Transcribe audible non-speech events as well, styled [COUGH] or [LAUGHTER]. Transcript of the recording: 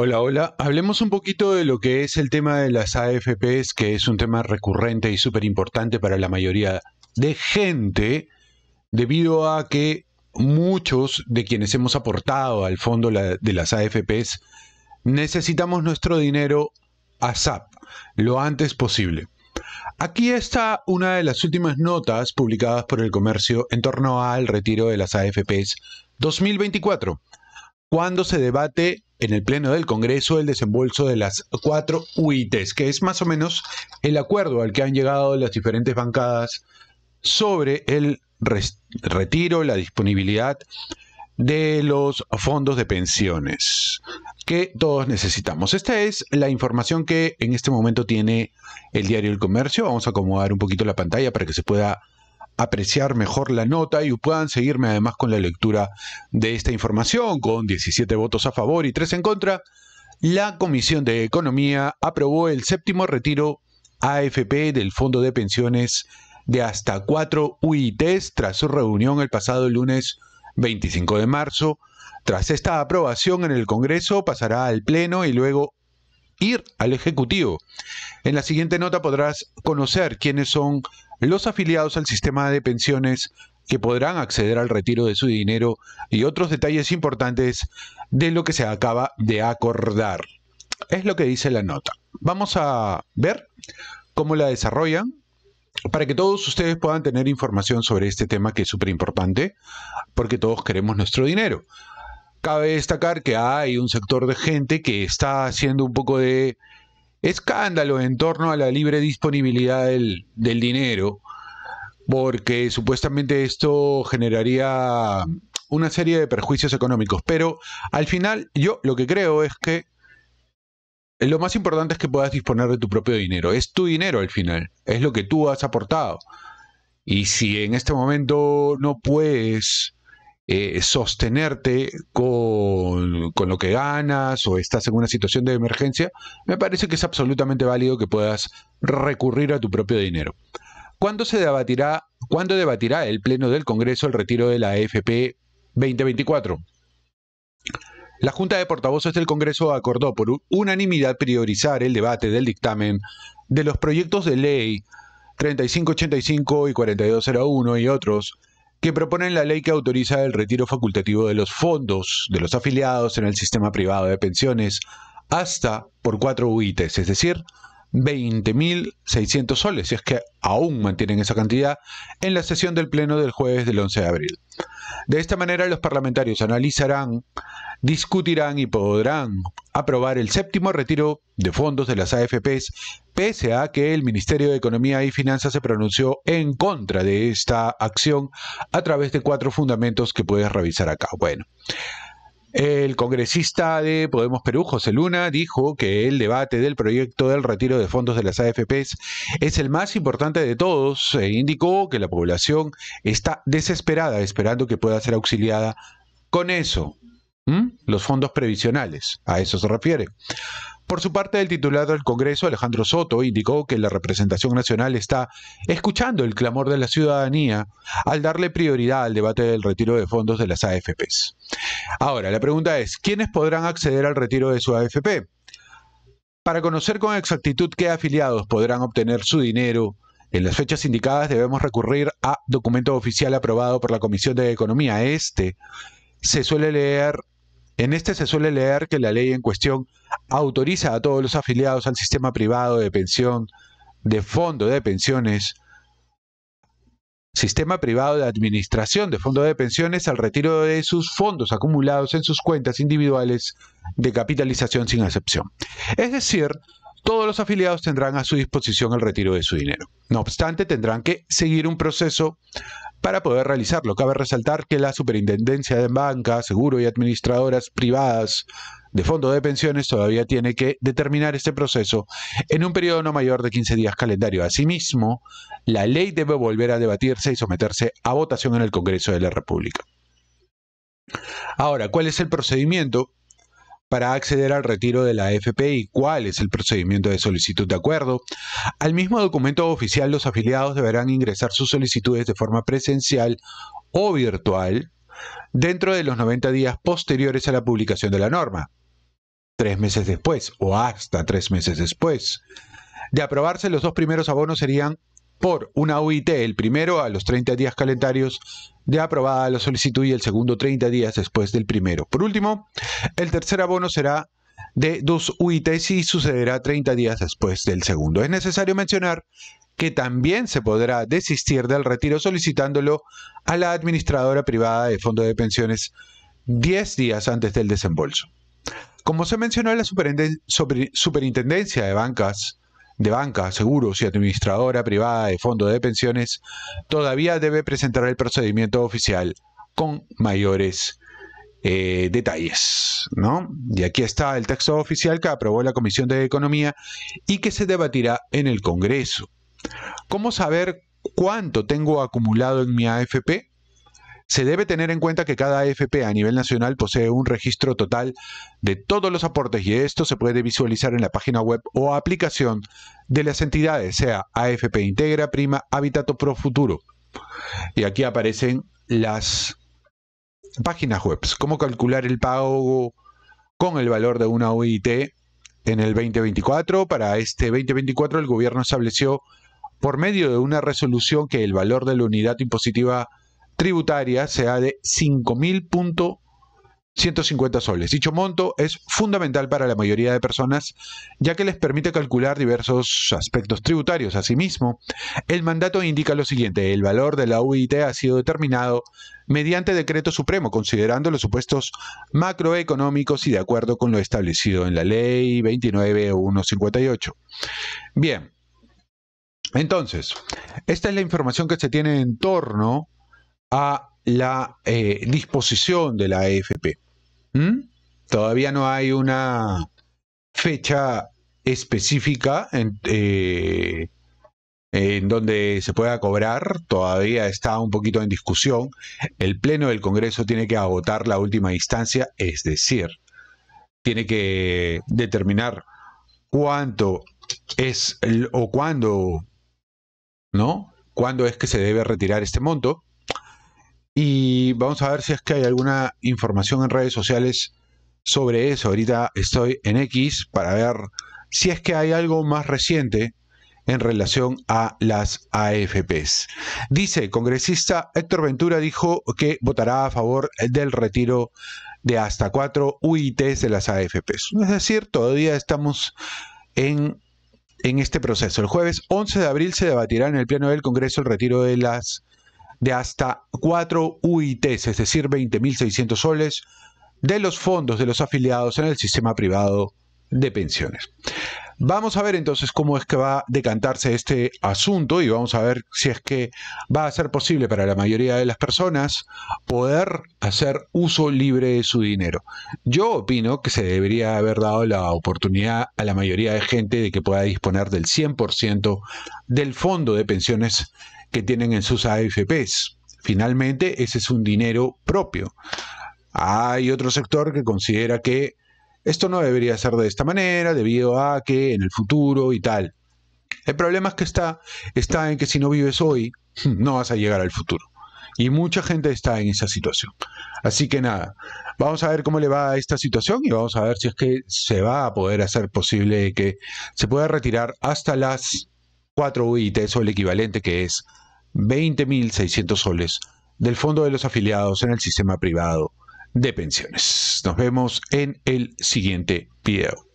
Hola, hola. Hablemos un poquito de lo que es el tema de las AFPs, que es un tema recurrente y súper importante para la mayoría de gente, debido a que muchos de quienes hemos aportado al fondo de las AFPs necesitamos nuestro dinero ASAP, lo antes posible. Aquí está una de las últimas notas publicadas por el comercio en torno al retiro de las AFPs 2024, cuando se debate en el Pleno del Congreso el desembolso de las cuatro UITs, que es más o menos el acuerdo al que han llegado las diferentes bancadas sobre el retiro, la disponibilidad de los fondos de pensiones que todos necesitamos. Esta es la información que en este momento tiene el diario El Comercio. Vamos a acomodar un poquito la pantalla para que se pueda apreciar mejor la nota y puedan seguirme además con la lectura de esta información, con 17 votos a favor y 3 en contra. La Comisión de Economía aprobó el séptimo retiro AFP del Fondo de Pensiones de hasta 4 UITs tras su reunión el pasado lunes 25 de marzo. Tras esta aprobación en el Congreso pasará al Pleno y luego ir al Ejecutivo. En la siguiente nota podrás conocer quiénes son los afiliados al sistema de pensiones que podrán acceder al retiro de su dinero y otros detalles importantes de lo que se acaba de acordar. Es lo que dice la nota. Vamos a ver cómo la desarrollan para que todos ustedes puedan tener información sobre este tema que es súper importante porque todos queremos nuestro dinero. Cabe destacar que hay un sector de gente que está haciendo un poco de escándalo en torno a la libre disponibilidad del, del dinero, porque supuestamente esto generaría una serie de perjuicios económicos. Pero al final yo lo que creo es que lo más importante es que puedas disponer de tu propio dinero. Es tu dinero al final, es lo que tú has aportado. Y si en este momento no puedes eh, sostenerte con, lo que ganas o estás en una situación de emergencia, me parece que es absolutamente válido que puedas recurrir a tu propio dinero. ¿Cuándo se debatirá, cuándo debatirá el Pleno del Congreso el retiro de la AFP 2024? La Junta de Portavoces del Congreso acordó por unanimidad priorizar el debate del dictamen de los proyectos de ley 3585 y 4201 y otros que proponen la ley que autoriza el retiro facultativo de los fondos de los afiliados en el sistema privado de pensiones hasta por cuatro UITs, es decir, 20.600 soles, si es que aún mantienen esa cantidad, en la sesión del Pleno del jueves del 11 de abril. De esta manera los parlamentarios analizarán, discutirán y podrán aprobar el séptimo retiro de fondos de las AFPs, pese a que el Ministerio de Economía y Finanzas se pronunció en contra de esta acción a través de cuatro fundamentos que puedes revisar acá. Bueno, el congresista de Podemos Perú, José Luna, dijo que el debate del proyecto del retiro de fondos de las AFPs es el más importante de todos e indicó que la población está desesperada esperando que pueda ser auxiliada con eso, los fondos previsionales, a eso se refiere. Por su parte, el titular del Congreso, Alejandro Soto, indicó que la representación nacional está escuchando el clamor de la ciudadanía al darle prioridad al debate del retiro de fondos de las AFPs. Ahora, la pregunta es, ¿quiénes podrán acceder al retiro de su AFP? Para conocer con exactitud qué afiliados podrán obtener su dinero, en las fechas indicadas debemos recurrir a documento oficial aprobado por la Comisión de Economía. Este se suele leer en este se suele leer que la ley en cuestión autoriza a todos los afiliados al sistema privado de pensión, de fondo de pensiones, sistema privado de administración de fondo de pensiones al retiro de sus fondos acumulados en sus cuentas individuales de capitalización sin excepción. Es decir, todos los afiliados tendrán a su disposición el retiro de su dinero. No obstante, tendrán que seguir un proceso para poder realizarlo. Cabe resaltar que la Superintendencia de Banca, Seguro y Administradoras Privadas de Fondo de Pensiones todavía tiene que determinar este proceso en un periodo no mayor de 15 días calendario. Asimismo, la ley debe volver a debatirse y someterse a votación en el Congreso de la República. Ahora, ¿cuál es el procedimiento? para acceder al retiro de la AFP y cuál es el procedimiento de solicitud de acuerdo. Al mismo documento oficial, los afiliados deberán ingresar sus solicitudes de forma presencial o virtual dentro de los 90 días posteriores a la publicación de la norma, tres meses después o hasta tres meses después. De aprobarse, los dos primeros abonos serían por una UIT el primero a los 30 días calendarios de aprobada la solicitud y el segundo 30 días después del primero. Por último, el tercer abono será de dos UITs y sucederá 30 días después del segundo. Es necesario mencionar que también se podrá desistir del retiro solicitándolo a la administradora privada de fondo de pensiones 10 días antes del desembolso. Como se mencionó en la superintendencia de bancas, de banca, seguros y administradora privada de fondos de pensiones, todavía debe presentar el procedimiento oficial con mayores eh, detalles. ¿no? Y aquí está el texto oficial que aprobó la Comisión de Economía y que se debatirá en el Congreso. ¿Cómo saber cuánto tengo acumulado en mi AFP? Se debe tener en cuenta que cada AFP a nivel nacional posee un registro total de todos los aportes y esto se puede visualizar en la página web o aplicación de las entidades, sea AFP Integra, Prima, hábitat Pro Futuro. Y aquí aparecen las páginas web, cómo calcular el pago con el valor de una OIT en el 2024. Para este 2024 el gobierno estableció por medio de una resolución que el valor de la unidad impositiva tributaria sea de 5.150 soles. Dicho monto es fundamental para la mayoría de personas, ya que les permite calcular diversos aspectos tributarios. Asimismo, el mandato indica lo siguiente, el valor de la UIT ha sido determinado mediante decreto supremo, considerando los supuestos macroeconómicos y de acuerdo con lo establecido en la ley 29.158. Bien. Entonces, esta es la información que se tiene en torno a la eh, disposición de la AFP. ¿Mm? Todavía no hay una fecha específica eh, en, donde se pueda cobrar, todavía está un poquito en discusión. El Pleno del Congreso tiene que agotar la última instancia, es decir, tiene que determinar cuánto es o cuándo, ¿no? Cuándo es que se debe retirar este monto y vamos a ver si es que hay alguna información en redes sociales sobre eso. Ahorita estoy en X para ver si es que hay algo más reciente en relación a las AFPs. Dice, congresista Héctor Ventura dijo que votará a favor del retiro de hasta cuatro UITs de las AFPs. Es decir, todavía estamos en, en este proceso. El jueves 11 de abril se debatirá en el Pleno del Congreso el retiro de las de hasta 4 UITs, es decir, 20.600 soles, de los fondos de los afiliados en el sistema privado de pensiones. Vamos a ver entonces cómo es que va a decantarse este asunto y vamos a ver si es que va a ser posible para la mayoría de las personas poder hacer uso libre de su dinero. Yo opino que se debería haber dado la oportunidad a la mayoría de gente de que pueda disponer del 100% del fondo de pensiones que tienen en sus AFPs. Finalmente, ese es un dinero propio. Hay otro sector que considera que esto no debería ser de esta manera, debido a que en el futuro y tal. El problema es que está, está en que si no vives hoy, [LAUGHS] no vas a llegar al futuro. Y mucha gente está en esa situación. Así que nada, vamos a ver cómo le va a esta situación y vamos a ver si es que se va a poder hacer posible que se pueda retirar hasta las 4 UITs o el equivalente que es 20.600 soles del Fondo de los Afiliados en el Sistema Privado de Pensiones. Nos vemos en el siguiente video.